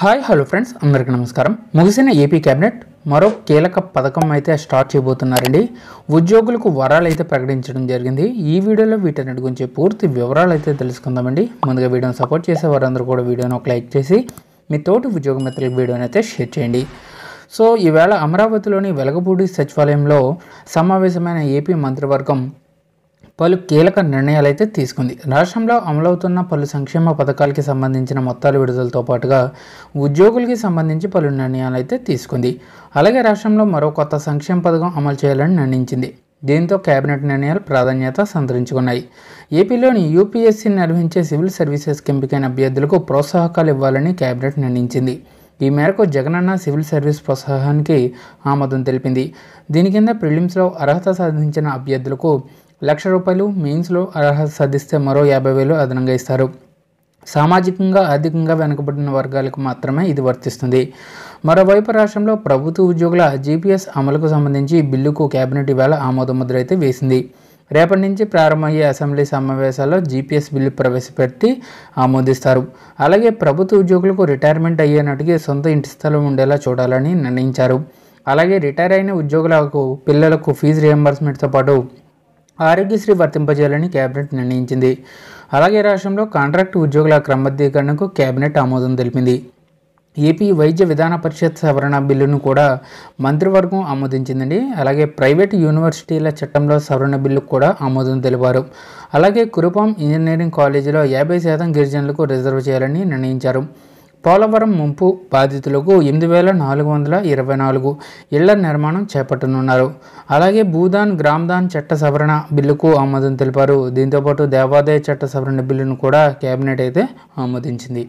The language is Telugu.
హాయ్ హలో ఫ్రెండ్స్ అందరికీ నమస్కారం ముగిసిన ఏపీ క్యాబినెట్ మరో కీలక పథకం అయితే స్టార్ట్ చేయబోతున్నారండి ఉద్యోగులకు వరాలు అయితే ప్రకటించడం జరిగింది ఈ వీడియోలో వీటన్నిటి గురించి పూర్తి వివరాలు అయితే తెలుసుకుందామండి ముందుగా వీడియోని సపోర్ట్ చేసే వారందరూ కూడా వీడియోని ఒక లైక్ చేసి మీ తోటి ఉద్యోగ మిత్రులకు వీడియోని అయితే షేర్ చేయండి సో ఈవేళ అమరావతిలోని వెలగపూడి సచివాలయంలో సమావేశమైన ఏపీ మంత్రివర్గం పలు కీలక నిర్ణయాలు అయితే తీసుకుంది రాష్ట్రంలో అమలవుతున్న పలు సంక్షేమ పథకాలకి సంబంధించిన మొత్తాల విడుదలతో పాటుగా ఉద్యోగులకి సంబంధించి పలు నిర్ణయాలు అయితే తీసుకుంది అలాగే రాష్ట్రంలో మరో కొత్త సంక్షేమ పథకం అమలు చేయాలని నిర్ణయించింది దీంతో కేబినెట్ నిర్ణయాలు ప్రాధాన్యత సంతరించుకున్నాయి ఏపీలోని యూపీఎస్సీ నిర్వహించే సివిల్ సర్వీసెస్ ఎంపికైన అభ్యర్థులకు ప్రోత్సాహకాలు ఇవ్వాలని కేబినెట్ నిర్ణయించింది ఈ మేరకు జగనన్న సివిల్ సర్వీస్ ప్రోత్సాహానికి ఆమోదం తెలిపింది దీని కింద ప్రిలిమ్స్లో అర్హత సాధించిన అభ్యర్థులకు లక్ష రూపాయలు మెయిన్స్లో అర్హత సాధిస్తే మరో యాభై వేలు అదనంగా ఇస్తారు సామాజికంగా ఆర్థికంగా వెనుకబడిన వర్గాలకు మాత్రమే ఇది వర్తిస్తుంది మరోవైపు రాష్ట్రంలో ప్రభుత్వ ఉద్యోగుల జీపీఎస్ అమలుకు సంబంధించి బిల్లుకు కేబినెట్ ఇవాళ ఆమోదముద్ర అయితే వేసింది రేపటి నుంచి ప్రారంభమయ్యే అసెంబ్లీ సమావేశాల్లో జీపీఎస్ బిల్లు ప్రవేశపెట్టి ఆమోదిస్తారు అలాగే ప్రభుత్వ ఉద్యోగులకు రిటైర్మెంట్ అయ్యే సొంత ఇంటి స్థలం ఉండేలా చూడాలని నిర్ణయించారు అలాగే రిటైర్ అయిన ఉద్యోగులకు పిల్లలకు ఫీజు రియంబర్స్మెంట్తో పాటు ఆరోగ్యశ్రీ వర్తింపజేయాలని కేబినెట్ నిర్ణయించింది అలాగే రాష్ట్రంలో కాంట్రాక్టు ఉద్యోగుల క్రమబద్ధీకరణకు కేబినెట్ ఆమోదం తెలిపింది ఏపీ వైద్య విధాన పరిషత్ సవరణ బిల్లును కూడా మంత్రివర్గం ఆమోదించిందండి అలాగే ప్రైవేట్ యూనివర్సిటీల చట్టంలో సవరణ బిల్లు కూడా ఆమోదం తెలిపారు అలాగే కురుపాం ఇంజనీరింగ్ కాలేజీలో యాభై శాతం గిరిజనులకు రిజర్వ్ చేయాలని నిర్ణయించారు పోలవరం ముంపు బాధితులకు ఎనిమిది వేల నాలుగు వందల ఇరవై నాలుగు ఇళ్ల నిర్మాణం చేపట్టనున్నారు అలాగే భూదాన్ గ్రామ్దాన్ చట్ట సవరణ బిల్లుకు ఆమోదం తెలిపారు దీంతోపాటు దేవాదాయ చట్ట సవరణ బిల్లును కూడా కేబినెట్ అయితే ఆమోదించింది